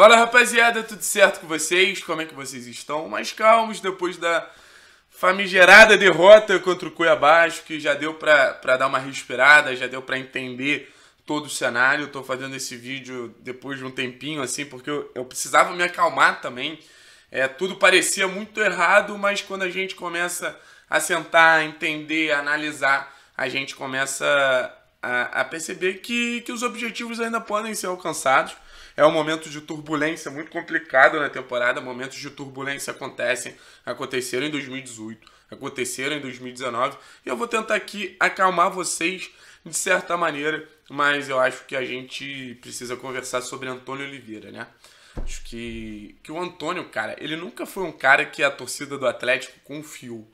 Fala rapaziada, tudo certo com vocês? Como é que vocês estão? Mais calmos depois da famigerada derrota contra o Cuiabá, acho que já deu para dar uma respirada, já deu para entender todo o cenário. Estou fazendo esse vídeo depois de um tempinho assim, porque eu, eu precisava me acalmar também. É, tudo parecia muito errado, mas quando a gente começa a sentar, a entender, a analisar, a gente começa a, a perceber que, que os objetivos ainda podem ser alcançados. É um momento de turbulência muito complicado na temporada. Momentos de turbulência acontecem, aconteceram em 2018, aconteceram em 2019. E eu vou tentar aqui acalmar vocês de certa maneira, mas eu acho que a gente precisa conversar sobre Antônio Oliveira, né? Acho que, que o Antônio, cara, ele nunca foi um cara que a torcida do Atlético confiou.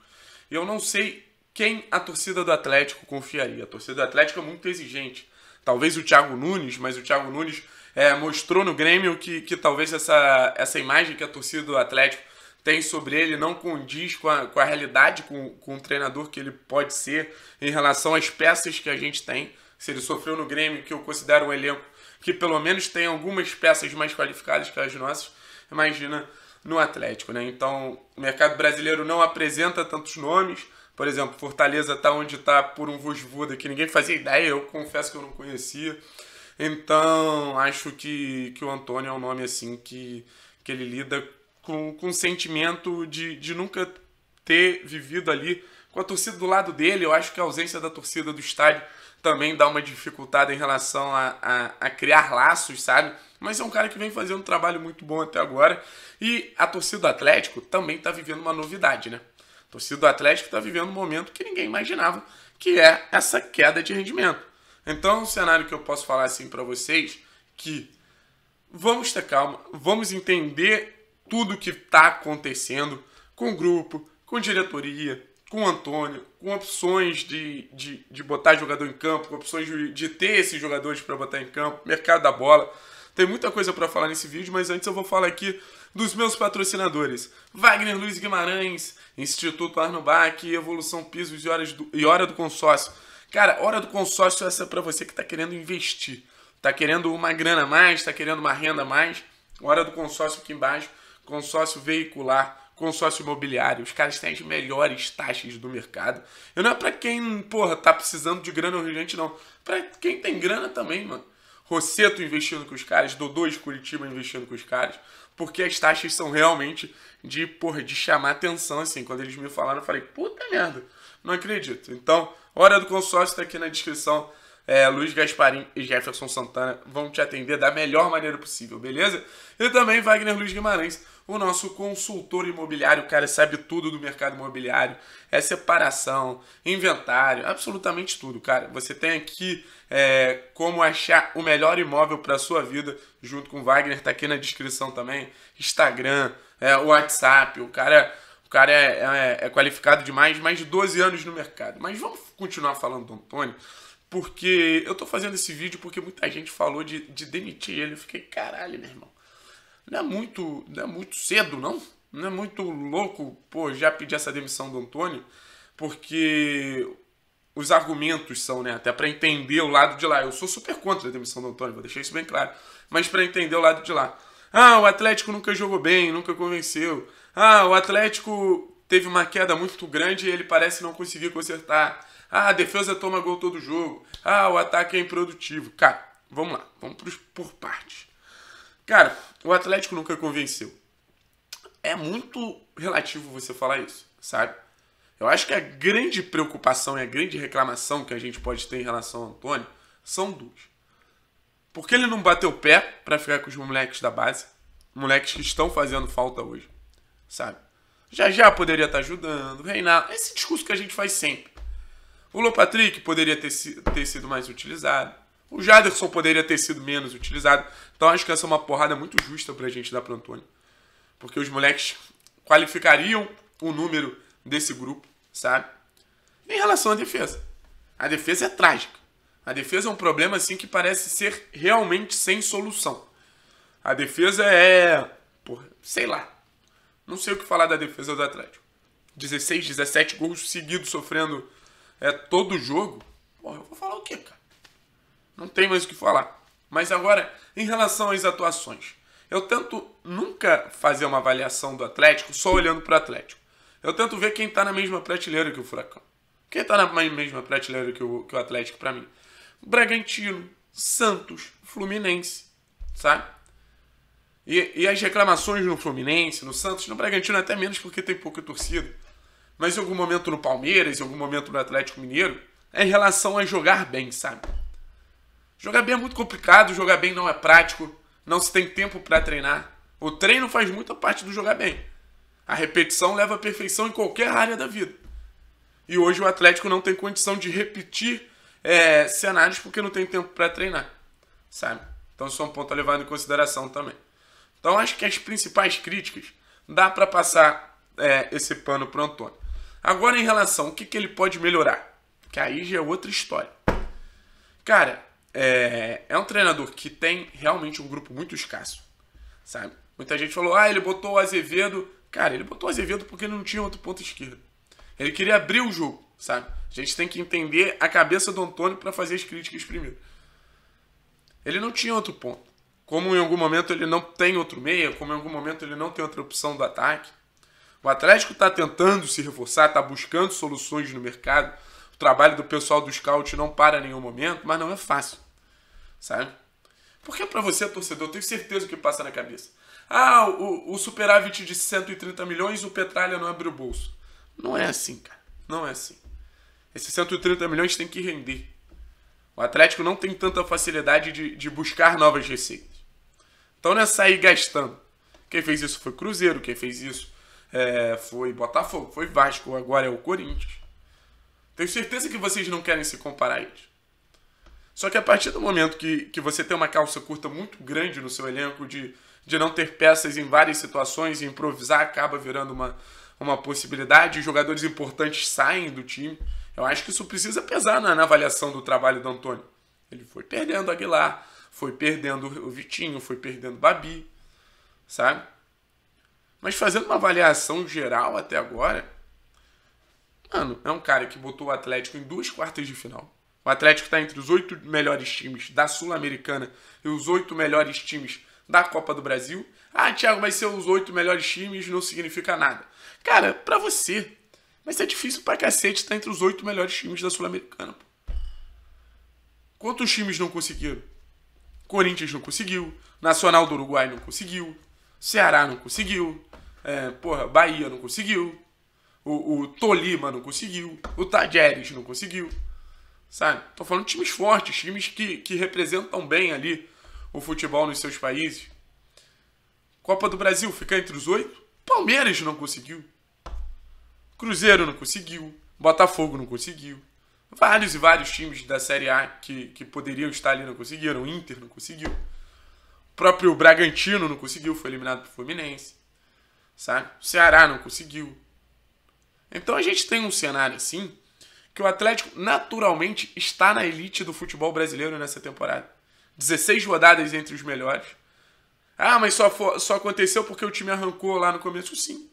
E Eu não sei quem a torcida do Atlético confiaria. A torcida do Atlético é muito exigente. Talvez o Thiago Nunes, mas o Thiago Nunes é, mostrou no Grêmio que, que talvez essa, essa imagem que a torcida do Atlético tem sobre ele não condiz com a, com a realidade, com, com o treinador que ele pode ser em relação às peças que a gente tem. Se ele sofreu no Grêmio, que eu considero um elenco que pelo menos tem algumas peças mais qualificadas que as nossas, imagina no Atlético, né? Então, o mercado brasileiro não apresenta tantos nomes. Por exemplo, Fortaleza está onde está por um Vosvuda que ninguém fazia ideia, eu confesso que eu não conhecia. Então, acho que, que o Antônio é um nome assim que, que ele lida com, com o sentimento de, de nunca ter vivido ali com a torcida do lado dele. Eu acho que a ausência da torcida do estádio também dá uma dificuldade em relação a, a, a, criar laços, sabe? Mas é um cara que vem fazendo um trabalho muito bom até agora. E a torcida do Atlético também está vivendo uma novidade, né? A torcida do Atlético está vivendo um momento que ninguém imaginava, que é essa queda de rendimento. Então, um cenário que eu posso falar assim para vocês que vamos ter calma, vamos entender tudo que está acontecendo com o grupo, com diretoria, com o Antônio, com opções de, de, de botar jogador em campo, com opções de, de ter esses jogadores para botar em campo, mercado da bola. Tem muita coisa para falar nesse vídeo, mas antes eu vou falar aqui dos meus patrocinadores: Wagner Luiz Guimarães, Instituto Arno Evolução Pisos e, e Hora do Consórcio. Cara, hora do consórcio é essa é para você que está querendo investir. Está querendo uma grana a mais, está querendo uma renda a mais. Hora do consórcio aqui embaixo. Consórcio veicular, consórcio imobiliário. Os caras têm as melhores taxas do mercado. E não é para quem, porra, tá precisando de grana urgente, não. Para quem tem grana também, mano. Rosseto investindo com os caras, Dodô de Curitiba investindo com os caras, porque as taxas são realmente de, porra, de chamar atenção, assim. Quando eles me falaram, eu falei, puta merda, não acredito. Então, Hora do consórcio está aqui na descrição. É, Luiz Gasparim e Jefferson Santana vão te atender da melhor maneira possível, beleza? E também Wagner Luiz Guimarães, o nosso consultor imobiliário, o cara sabe tudo do mercado imobiliário, é separação, inventário, absolutamente tudo, cara. Você tem aqui é, como achar o melhor imóvel para sua vida, junto com Wagner, tá aqui na descrição também, Instagram, é, WhatsApp, o cara o cara é, é, é qualificado demais, mais, mais de 12 anos no mercado. Mas vamos continuar falando do Antônio, porque eu tô fazendo esse vídeo porque muita gente falou de, de demitir ele. Eu fiquei, caralho, meu irmão. Não é muito, não é muito cedo, não? Não é muito louco, pô, já pedir essa demissão do Antônio, porque os argumentos são, né? Até para entender o lado de lá. Eu sou super contra a demissão do Antônio, vou deixar isso bem claro. Mas para entender o lado de lá. Ah, o Atlético nunca jogou bem, nunca convenceu. Ah, o Atlético teve uma queda muito grande e ele parece não conseguir consertar. Ah, a defesa toma gol todo jogo. Ah, o ataque é improdutivo. Cara, vamos lá, vamos por, partes. Cara, o Atlético nunca convenceu. É muito relativo você falar isso, sabe? Eu acho que a grande preocupação e a grande reclamação que a gente pode ter em relação ao Antônio são duas. Por que ele não bateu o pé para ficar com os moleques da base? Moleques que estão fazendo falta hoje, sabe? Já já poderia estar tá ajudando, Reinaldo. Esse discurso que a gente faz sempre. O Lopatrick poderia ter, ter sido mais utilizado. O Jaderson poderia ter sido menos utilizado. Então acho que essa é uma porrada muito justa pra gente dar pro Antônio. Porque os moleques qualificariam o número desse grupo, sabe? Em relação à defesa. A defesa é trágica. A defesa é um problema assim que parece ser realmente sem solução. A defesa é, porra, sei lá. Não sei o que falar da defesa do Atlético. 16, 17 gols seguidos sofrendo é todo jogo. Porra, eu vou falar o quê, cara? Não tem mais o que falar. Mas agora, em relação às atuações, eu tento nunca fazer uma avaliação do Atlético só olhando para o Atlético. Eu tento ver quem está na mesma prateleira que o Furacão. Quem está na mesma prateleira que o, que o Atlético para mim? Bragantino, Santos, Fluminense, sabe? E, e as reclamações no Fluminense, no Santos, no Bragantino até menos porque tem pouca torcida. Mas em algum momento no Palmeiras, em algum momento no Atlético Mineiro, é em relação a jogar bem, sabe? Jogar bem é muito complicado, jogar bem não é prático, não se tem tempo para treinar. O treino faz muita parte do jogar bem. A repetição leva à perfeição em qualquer área da vida. E hoje o Atlético não tem condição de repetir é, cenários porque não tem tempo para treinar, sabe? Então isso é um ponto a levar em consideração também. Então acho que as principais críticas dá para passar é, esse pano para Antônio. Agora em relação ao que, que ele pode melhorar, que aí já é outra história. Cara, é, é um treinador que tem realmente um grupo muito escasso, sabe? Muita gente falou, ah, ele botou o Azevedo. Cara, ele botou o Azevedo porque ele não tinha outro ponto esquerdo. Ele queria abrir o jogo sabe? A gente tem que entender a cabeça do Antônio para fazer as críticas primeiro. Ele não tinha outro ponto. Como em algum momento ele não tem outro meia, como em algum momento ele não tem outra opção do ataque. O Atlético está tentando se reforçar, está buscando soluções no mercado. O trabalho do pessoal do scout não para em nenhum momento, mas não é fácil, sabe? Porque para você, torcedor, eu tenho certeza que passa na cabeça. Ah, o, o superávit de 130 milhões, o Petralha não abre o bolso. Não é assim, cara. Não é assim. Esses 130 milhões tem que render. O Atlético não tem tanta facilidade de, de buscar novas receitas. Então não é sair gastando. Quem fez isso foi Cruzeiro, quem fez isso é, foi Botafogo, foi Vasco, agora é o Corinthians. Tenho certeza que vocês não querem se comparar a eles. Só que a partir do momento que, que você tem uma calça curta muito grande no seu elenco, de, de não ter peças em várias situações, e improvisar acaba virando uma, uma possibilidade, jogadores importantes saem do time. Eu acho que isso precisa pesar na, na avaliação do trabalho do Antônio. Ele foi perdendo Aguilar, foi perdendo o Vitinho, foi perdendo Babi, sabe? Mas fazendo uma avaliação geral até agora, mano, é um cara que botou o Atlético em duas quartas de final. O Atlético está entre os oito melhores times da Sul-Americana e os oito melhores times da Copa do Brasil. Ah, Thiago, mas ser os oito melhores times não significa nada. Cara, para você Vai ser é difícil pra cacete estar tá entre os oito melhores times da Sul-Americana. Quantos times não conseguiram? Corinthians não conseguiu, Nacional do Uruguai não conseguiu, Ceará não conseguiu, é, porra, Bahia não conseguiu, o, o Tolima não conseguiu, o Tajeres não conseguiu. Sabe? Tô falando de times fortes, times que, que representam bem ali o futebol nos seus países. Copa do Brasil ficar entre os oito? Palmeiras não conseguiu. Cruzeiro não conseguiu, Botafogo não conseguiu. Vários e vários times da Série A que, que poderiam estar ali não conseguiram. O Inter não conseguiu. O próprio Bragantino não conseguiu, foi eliminado pro Fluminense. Sabe? O Ceará não conseguiu. Então a gente tem um cenário assim que o Atlético naturalmente está na elite do futebol brasileiro nessa temporada. 16 rodadas entre os melhores. Ah, mas só, for, só aconteceu porque o time arrancou lá no começo? Sim.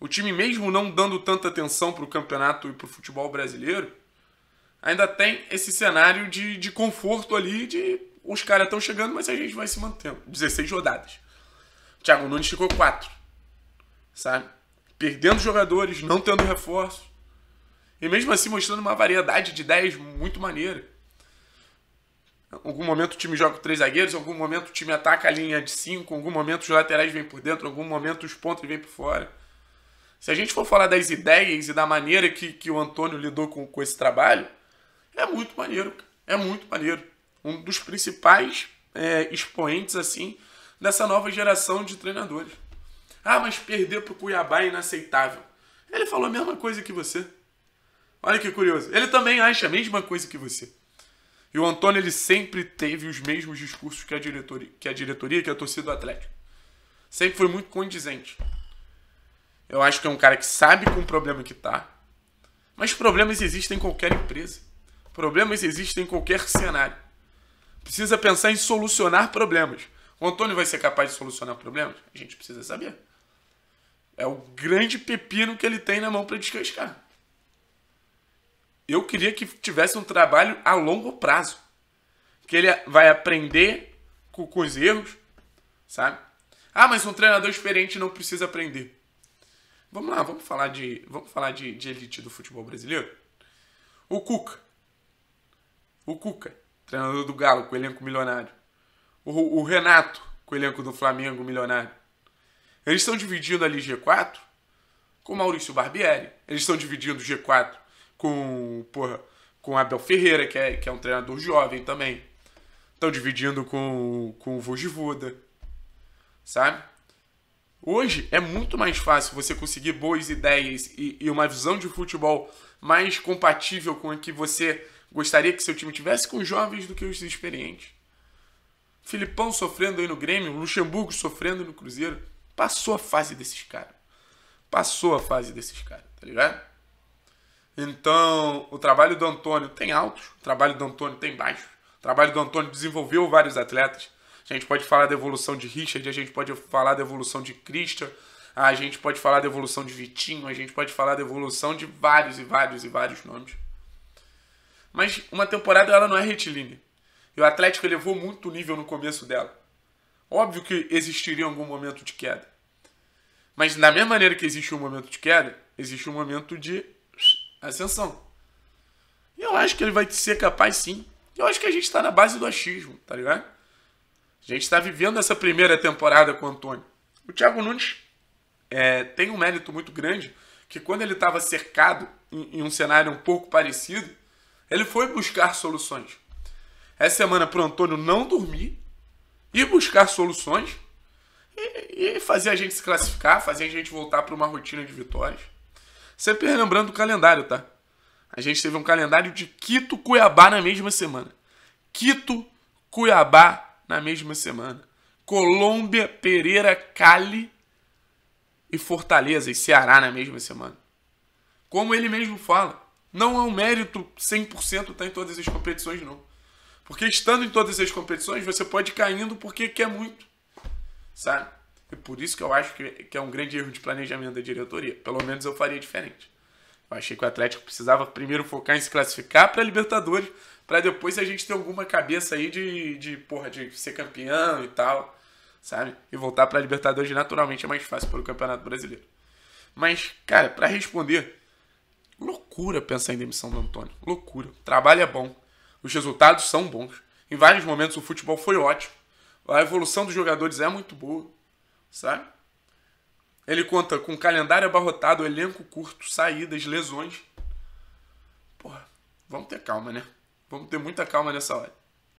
O time, mesmo não dando tanta atenção para o campeonato e para o futebol brasileiro, ainda tem esse cenário de, de conforto ali, de os caras estão chegando, mas a gente vai se mantendo. 16 rodadas. Thiago Nunes ficou 4. Sabe? Perdendo jogadores, não tendo reforço. E mesmo assim mostrando uma variedade de 10 muito maneira. Em algum momento o time joga com três zagueiros, em algum momento o time ataca a linha de 5, em algum momento os laterais vêm por dentro, em algum momento os pontos vêm por fora. Se a gente for falar das ideias e da maneira que, que o Antônio lidou com, com esse trabalho, é muito maneiro, é muito maneiro. Um dos principais é, expoentes, assim, dessa nova geração de treinadores. Ah, mas perder para o Cuiabá é inaceitável. Ele falou a mesma coisa que você. Olha que curioso. Ele também acha a mesma coisa que você. E o Antônio ele sempre teve os mesmos discursos que a diretoria, que a diretoria, que a torcida do Atlético. Sempre foi muito condizente. Eu acho que é um cara que sabe com o problema que tá. Mas problemas existem em qualquer empresa. Problemas existem em qualquer cenário. Precisa pensar em solucionar problemas. O Antônio vai ser capaz de solucionar problemas? A gente precisa saber. É o grande pepino que ele tem na mão para descascar. Eu queria que tivesse um trabalho a longo prazo. Que ele vai aprender com, com os erros, sabe? Ah, mas um treinador experiente não precisa aprender. Vamos lá, vamos falar de, vamos falar de, de elite do futebol brasileiro? O Cuca. O Cuca, treinador do Galo, com o elenco milionário. O, o Renato, com o elenco do Flamengo milionário. Eles estão dividindo ali G4 com Maurício Barbieri. Eles estão dividindo G4 com, porra, com Abel Ferreira, que é, que é um treinador jovem também. Estão dividindo com, com o Vojvoda. Sabe? Hoje é muito mais fácil você conseguir boas ideias e, e uma visão de futebol mais compatível com a que você gostaria que seu time tivesse com os jovens do que os experientes. Filipão sofrendo aí no Grêmio, Luxemburgo sofrendo no Cruzeiro. Passou a fase desses caras. Passou a fase desses caras, tá ligado? Então, o trabalho do Antônio tem altos, o trabalho do Antônio tem baixos. O trabalho do Antônio desenvolveu vários atletas. A gente pode falar da evolução de Richard, a gente pode falar da evolução de Christian, a gente pode falar da evolução de Vitinho, a gente pode falar da evolução de vários e vários e vários nomes. Mas uma temporada ela não é retilínea. E o Atlético elevou muito o nível no começo dela. Óbvio que existiria algum momento de queda. Mas da mesma maneira que existe um momento de queda, existe um momento de ascensão. E eu acho que ele vai ser capaz sim. Eu acho que a gente está na base do achismo, tá ligado? A gente está vivendo essa primeira temporada com o Antônio. O Thiago Nunes é, tem um mérito muito grande que quando ele estava cercado em, em um cenário um pouco parecido, ele foi buscar soluções. Essa semana para o Antônio não dormir e buscar soluções e, e, fazer a gente se classificar, fazer a gente voltar para uma rotina de vitórias. Sempre relembrando o calendário, tá? A gente teve um calendário de Quito, Cuiabá na mesma semana. Quito, Cuiabá, na mesma semana. Colômbia, Pereira, Cali e Fortaleza e Ceará na mesma semana. Como ele mesmo fala, não é um mérito 100% estar em todas as competições, não. Porque estando em todas as competições, você pode ir caindo porque quer muito, sabe? E por isso que eu acho que é um grande erro de planejamento da diretoria. Pelo menos eu faria diferente. Eu achei que o Atlético precisava primeiro focar em se classificar para a Libertadores para depois a gente ter alguma cabeça aí de, de, porra, de ser campeão e tal, sabe? E voltar pra Libertadores naturalmente é mais fácil para o Campeonato Brasileiro. Mas, cara, para responder, loucura pensar em demissão do Antônio. Loucura. O trabalho é bom. Os resultados são bons. Em vários momentos o futebol foi ótimo. A evolução dos jogadores é muito boa, sabe? Ele conta com calendário abarrotado, elenco curto, saídas, lesões. Porra, vamos ter calma, né? Vamos ter muita calma nessa hora.